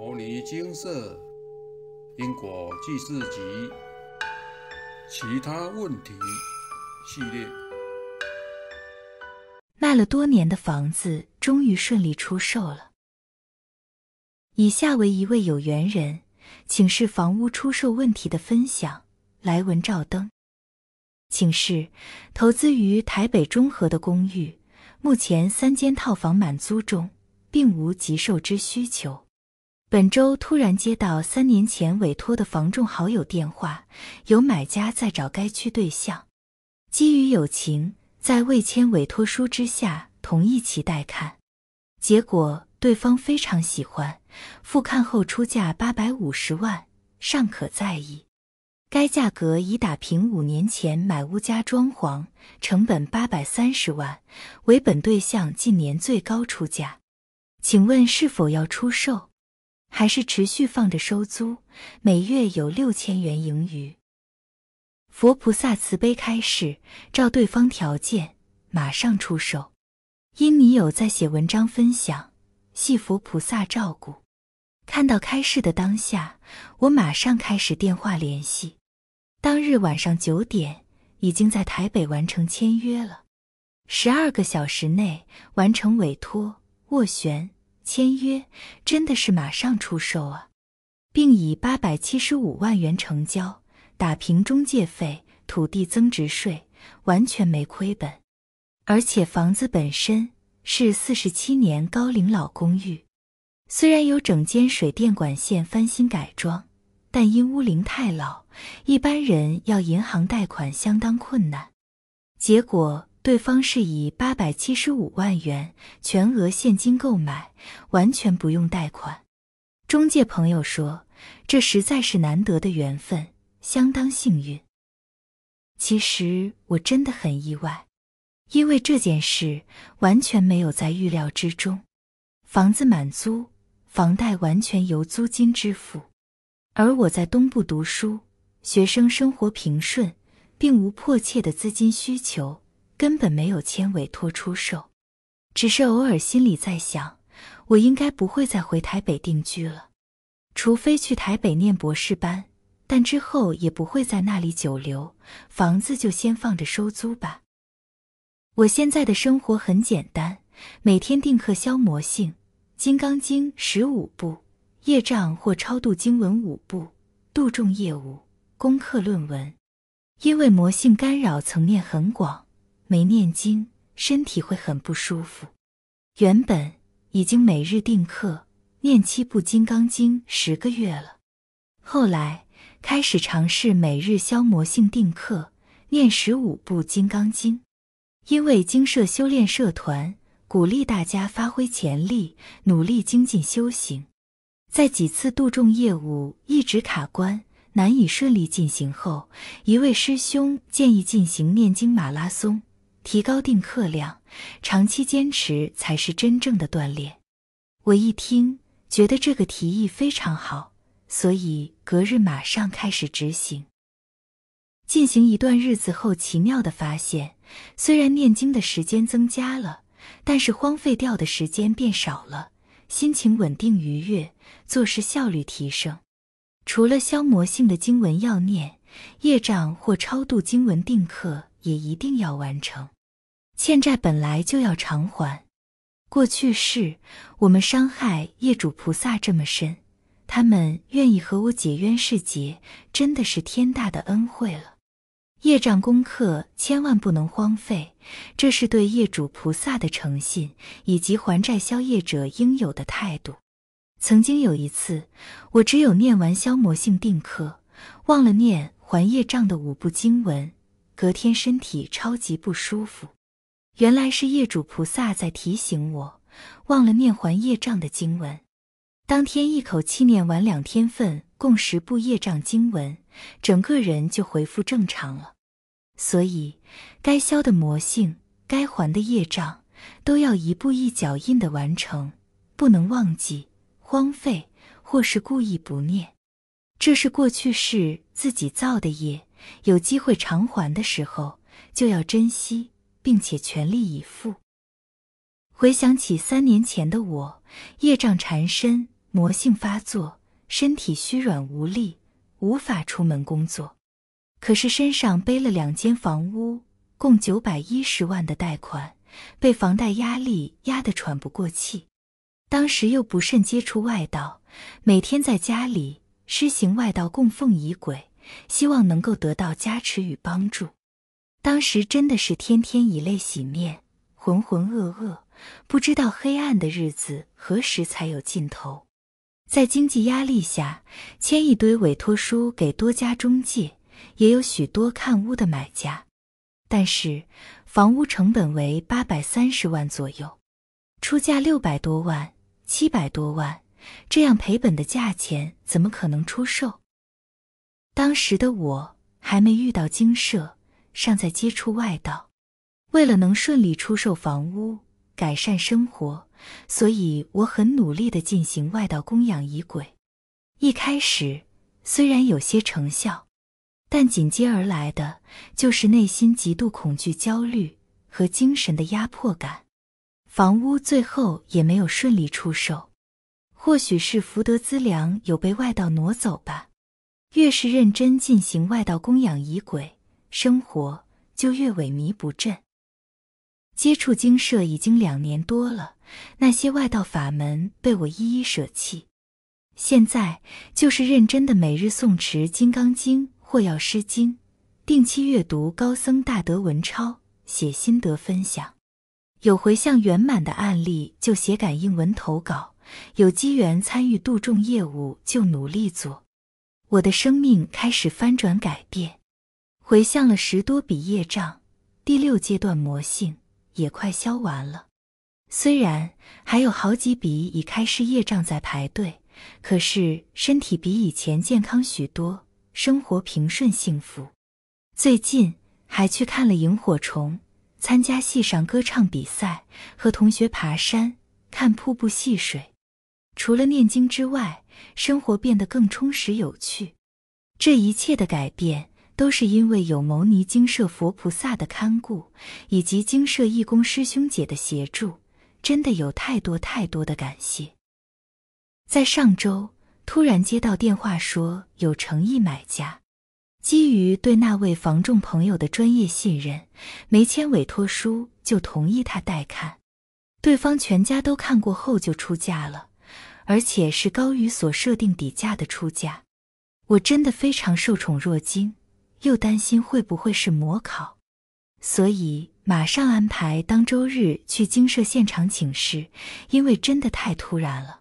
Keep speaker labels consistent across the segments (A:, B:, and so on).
A: 《摩尼金色因果纪事集》其他问题系列。
B: 卖了多年的房子终于顺利出售了。以下为一位有缘人请示房屋出售问题的分享。莱文照灯，请示：投资于台北中和的公寓，目前三间套房满租中，并无急售之需求。本周突然接到三年前委托的房仲好友电话，有买家在找该区对象。基于友情，在未签委托书之下，同意其带看。结果对方非常喜欢，复看后出价八百五十万，尚可在意。该价格已打平五年前买屋加装潢成本八百三十万，为本对象近年最高出价。请问是否要出售？还是持续放着收租，每月有六千元盈余。佛菩萨慈悲开示，照对方条件马上出售。因女友在写文章分享，系佛菩萨照顾。看到开示的当下，我马上开始电话联系。当日晚上九点，已经在台北完成签约了。十二个小时内完成委托斡旋。签约真的是马上出售啊，并以八百七十五万元成交，打平中介费、土地增值税，完全没亏本。而且房子本身是四十七年高龄老公寓，虽然有整间水电管线翻新改装，但因屋龄太老，一般人要银行贷款相当困难。结果。对方是以八百七十五万元全额现金购买，完全不用贷款。中介朋友说，这实在是难得的缘分，相当幸运。其实我真的很意外，因为这件事完全没有在预料之中。房子满租，房贷完全由租金支付，而我在东部读书，学生生活平顺，并无迫切的资金需求。根本没有签委托出售，只是偶尔心里在想，我应该不会再回台北定居了，除非去台北念博士班，但之后也不会在那里久留，房子就先放着收租吧。我现在的生活很简单，每天定课消魔性，《金刚经》十五部，业障或超度经文五部，度众业务，攻克论文，因为魔性干扰层面很广。没念经，身体会很不舒服。原本已经每日定课念七部《金刚经》十个月了，后来开始尝试每日消磨性定课念十五部《金刚经》。因为精舍修炼社团鼓励大家发挥潜力，努力精进修行，在几次度众业务一直卡关，难以顺利进行后，一位师兄建议进行念经马拉松。提高定课量，长期坚持才是真正的锻炼。我一听，觉得这个提议非常好，所以隔日马上开始执行。进行一段日子后，奇妙的发现：虽然念经的时间增加了，但是荒废掉的时间变少了，心情稳定愉悦，做事效率提升。除了消磨性的经文要念，业障或超度经文定课也一定要完成。欠债本来就要偿还，过去世我们伤害业主菩萨这么深，他们愿意和我解冤释结，真的是天大的恩惠了。业障功课千万不能荒废，这是对业主菩萨的诚信，以及还债消业者应有的态度。曾经有一次，我只有念完消魔性定课，忘了念还业障的五部经文，隔天身体超级不舒服。原来是业主菩萨在提醒我，忘了念还业障的经文。当天一口气念完两天份共十部业障经文，整个人就恢复正常了。所以，该消的魔性，该还的业障，都要一步一脚印的完成，不能忘记、荒废或是故意不念。这是过去世自己造的业，有机会偿还的时候，就要珍惜。并且全力以赴。回想起三年前的我，业障缠身，魔性发作，身体虚软无力，无法出门工作。可是身上背了两间房屋共九百一十万的贷款，被房贷压力压得喘不过气。当时又不慎接触外道，每天在家里施行外道供奉仪轨，希望能够得到加持与帮助。当时真的是天天以泪洗面，浑浑噩噩，不知道黑暗的日子何时才有尽头。在经济压力下，签一堆委托书给多家中介，也有许多看屋的买家。但是房屋成本为八百三十万左右，出价六百多万、七百多万，这样赔本的价钱怎么可能出售？当时的我还没遇到精舍。尚在接触外道，为了能顺利出售房屋，改善生活，所以我很努力地进行外道供养仪轨。一开始虽然有些成效，但紧接而来的就是内心极度恐惧、焦虑和精神的压迫感。房屋最后也没有顺利出售，或许是福德资粮有被外道挪走吧。越是认真进行外道供养仪轨。生活就越萎靡不振。接触精舍已经两年多了，那些外道法门被我一一舍弃。现在就是认真的每日诵持《金刚经》或《药师经》，定期阅读高僧大德文抄，写心得分享。有回向圆满的案例就写感应文投稿，有机缘参与度众业务就努力做。我的生命开始翻转改变。回向了十多笔业障，第六阶段魔性也快消完了。虽然还有好几笔已开始业障在排队，可是身体比以前健康许多，生活平顺幸福。最近还去看了萤火虫，参加戏上歌唱比赛，和同学爬山、看瀑布、戏水。除了念经之外，生活变得更充实有趣。这一切的改变。都是因为有牟尼精舍佛菩萨的看顾，以及精舍义工师兄姐的协助，真的有太多太多的感谢。在上周突然接到电话说有诚意买家，基于对那位房仲朋友的专业信任，没签委托书就同意他代看。对方全家都看过后就出价了，而且是高于所设定底价的出价，我真的非常受宠若惊。又担心会不会是模考，所以马上安排当周日去精舍现场请示，因为真的太突然了。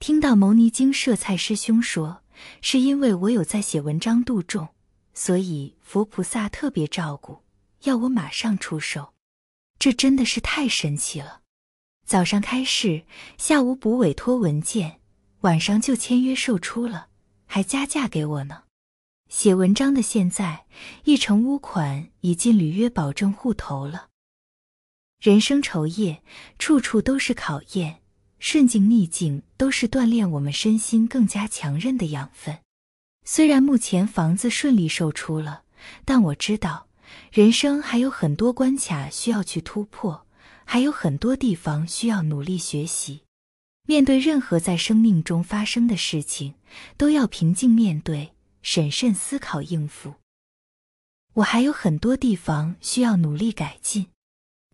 B: 听到牟尼精舍蔡师兄说，是因为我有在写文章度众，所以佛菩萨特别照顾，要我马上出手。这真的是太神奇了！早上开市，下午补委托文件，晚上就签约售出了，还加价给我呢。写文章的现在，一成屋款已进履约保证户头了。人生愁夜，处处都是考验，顺境逆境都是锻炼我们身心更加强韧的养分。虽然目前房子顺利售出了，但我知道，人生还有很多关卡需要去突破，还有很多地方需要努力学习。面对任何在生命中发生的事情，都要平静面对。审慎思考，应付。我还有很多地方需要努力改进。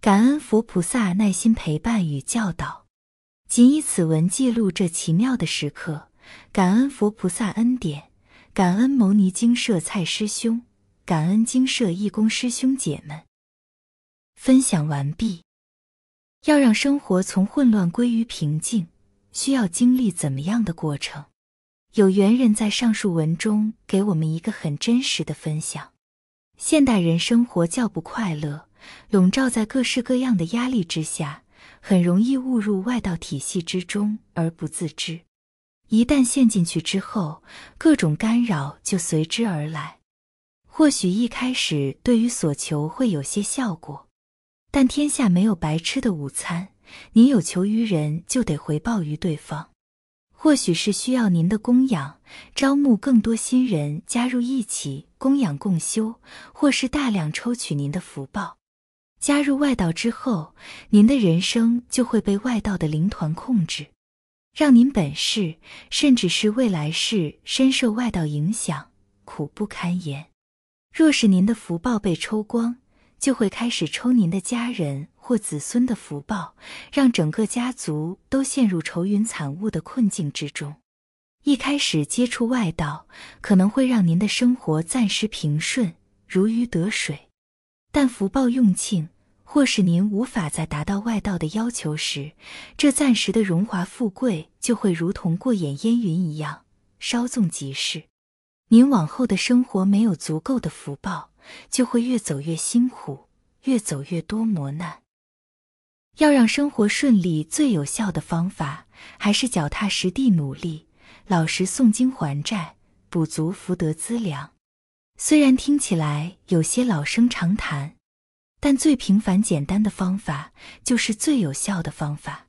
B: 感恩佛菩萨耐心陪伴与教导。仅以此文记录这奇妙的时刻。感恩佛菩萨恩典，感恩牟尼精舍蔡师兄，感恩精舍义工师兄姐们。分享完毕。要让生活从混乱归于平静，需要经历怎么样的过程？有缘人在上述文中给我们一个很真实的分享：现代人生活较不快乐，笼罩在各式各样的压力之下，很容易误入外道体系之中而不自知。一旦陷进去之后，各种干扰就随之而来。或许一开始对于所求会有些效果，但天下没有白吃的午餐，你有求于人就得回报于对方。或许是需要您的供养，招募更多新人加入一起供养共修，或是大量抽取您的福报。加入外道之后，您的人生就会被外道的灵团控制，让您本世甚至是未来世深受外道影响，苦不堪言。若是您的福报被抽光，就会开始抽您的家人。或子孙的福报，让整个家族都陷入愁云惨雾的困境之中。一开始接触外道，可能会让您的生活暂时平顺，如鱼得水。但福报用尽，或是您无法再达到外道的要求时，这暂时的荣华富贵就会如同过眼烟云一样，稍纵即逝。您往后的生活没有足够的福报，就会越走越辛苦，越走越多磨难。要让生活顺利，最有效的方法还是脚踏实地努力，老实诵经还债，补足福德资粮。虽然听起来有些老生常谈，但最平凡简单的方法就是最有效的方法。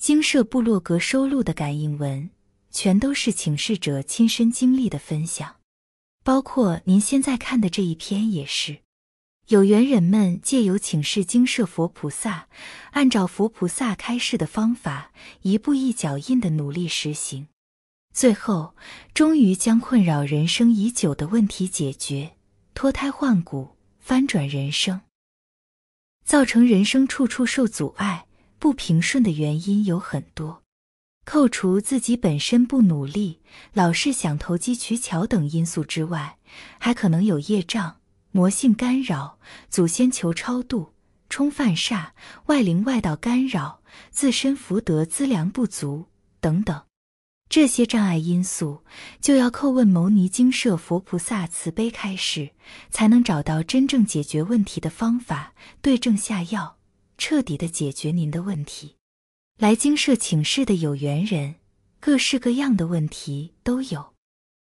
B: 经社部落格收录的感应文，全都是请示者亲身经历的分享，包括您现在看的这一篇也是。有缘人们借由请示经舍佛菩萨，按照佛菩萨开示的方法，一步一脚印的努力实行，最后终于将困扰人生已久的问题解决，脱胎换骨，翻转人生。造成人生处处受阻碍、不平顺的原因有很多，扣除自己本身不努力、老是想投机取巧等因素之外，还可能有业障。魔性干扰，祖先求超度，冲犯煞，外灵外道干扰，自身福德资粮不足等等，这些障碍因素，就要叩问牟尼精舍佛菩萨慈悲开示，才能找到真正解决问题的方法，对症下药，彻底的解决您的问题。来精舍请示的有缘人，各式各样的问题都有，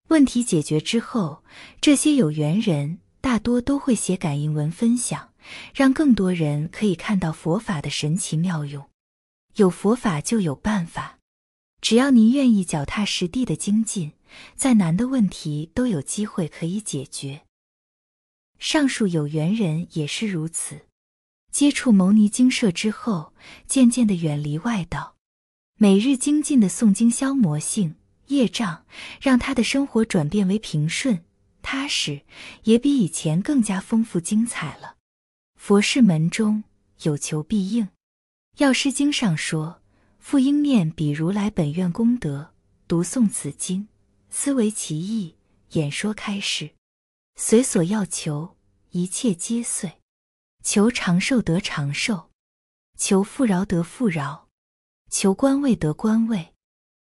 B: 问题解决之后，这些有缘人。大多都会写感应文分享，让更多人可以看到佛法的神奇妙用。有佛法就有办法，只要您愿意脚踏实地的精进，再难的问题都有机会可以解决。上述有缘人也是如此，接触牟尼精舍之后，渐渐的远离外道，每日精进的诵经消魔性业障，让他的生活转变为平顺。踏实也比以前更加丰富精彩了。佛事门中有求必应。药师经上说：“复应念彼如来本愿功德，读诵此经，思维其意，演说开示，随所要求，一切皆遂。求长寿得长寿，求富饶得富饶，求官位得官位，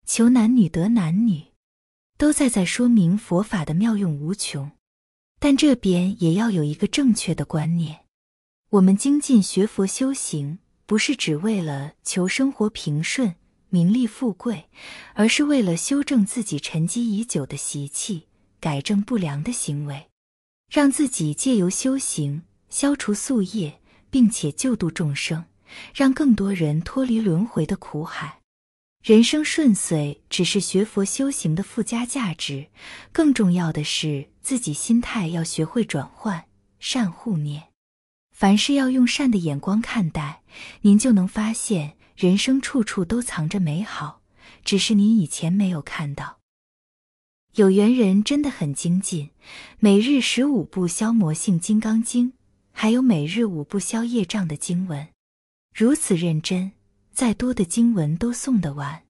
B: 求男女得男女。”都在在说明佛法的妙用无穷，但这边也要有一个正确的观念：我们精进学佛修行，不是只为了求生活平顺、名利富贵，而是为了修正自己沉积已久的习气，改正不良的行为，让自己借由修行消除宿业，并且救度众生，让更多人脱离轮回的苦海。人生顺遂只是学佛修行的附加价值，更重要的是自己心态要学会转换善护念，凡事要用善的眼光看待，您就能发现人生处处都藏着美好，只是您以前没有看到。有缘人真的很精进，每日十五部消魔性金刚经，还有每日五部消业障的经文，如此认真。再多的经文都诵得完。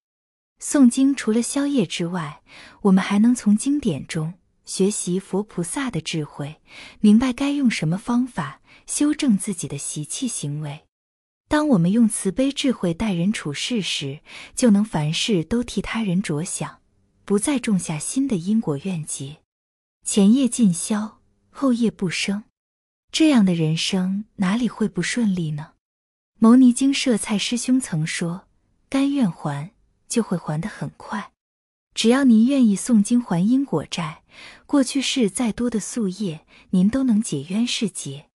B: 诵经除了消业之外，我们还能从经典中学习佛菩萨的智慧，明白该用什么方法修正自己的习气行为。当我们用慈悲智慧待人处事时，就能凡事都替他人着想，不再种下新的因果怨结。前业尽消，后业不生，这样的人生哪里会不顺利呢？牟尼精舍蔡师兄曾说：“甘愿还，就会还得很快。只要您愿意诵经还因果债，过去世再多的宿业，您都能解冤释结。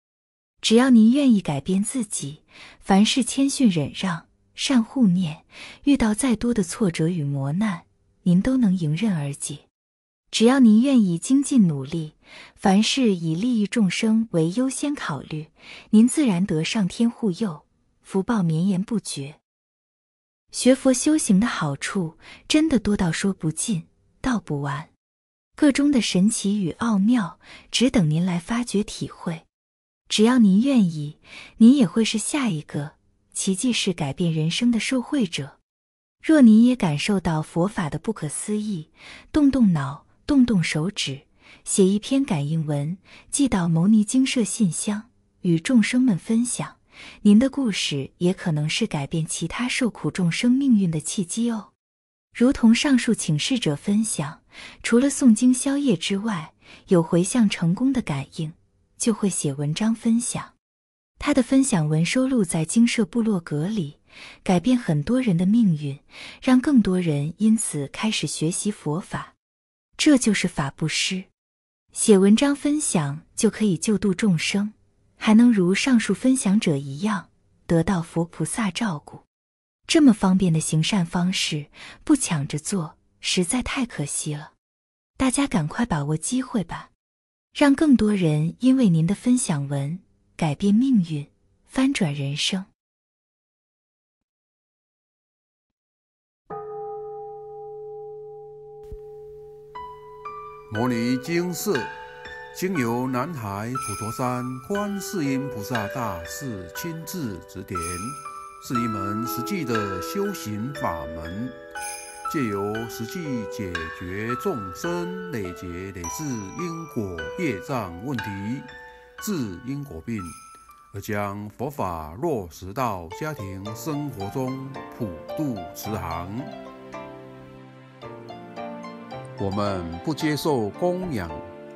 B: 只要您愿意改变自己，凡事谦逊忍让，善护念，遇到再多的挫折与磨难，您都能迎刃而解。只要您愿意精进努力，凡事以利益众生为优先考虑，您自然得上天护佑。”福报绵延不绝，学佛修行的好处真的多到说不尽、道不完，个中的神奇与奥妙，只等您来发掘体会。只要您愿意，您也会是下一个奇迹式改变人生的受惠者。若您也感受到佛法的不可思议，动动脑、动动手指，写一篇感应文，寄到牟尼精舍信箱，与众生们分享。您的故事也可能是改变其他受苦众生命运的契机哦。如同上述请示者分享，除了诵经消业之外，有回向成功的感应，就会写文章分享。他的分享文收录在经社部落格里，改变很多人的命运，让更多人因此开始学习佛法。这就是法布施，写文章分享就可以救度众生。还能如上述分享者一样得到佛菩萨照顾，这么方便的行善方式，不抢着做实在太可惜了。大家赶快把握机会吧，让更多人因为您的分享文改变命运，翻转人生。摩尼经寺。经
A: 由南海普陀山观世音菩萨大士亲自指点，是一门实际的修行法门，借由实际解决众生累劫累世因果业障问题，治因果病，而将佛法落实到家庭生活中普渡慈航。我们不接受供养。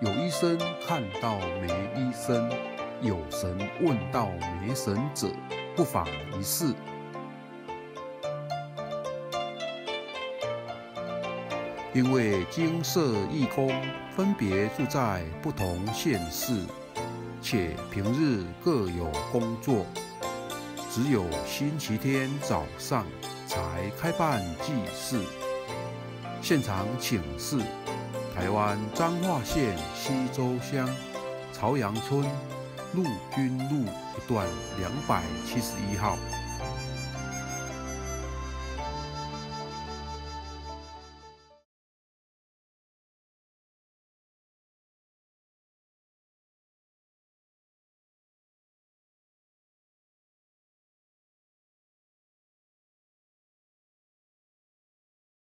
A: 有医生看到没医生，有神问到没神者，不妨一试。因为金色义工分别住在不同县市，且平日各有工作，只有星期天早上才开办祭祀现场请示。台湾彰化县溪州乡朝阳村陆军路一段两百七十一号。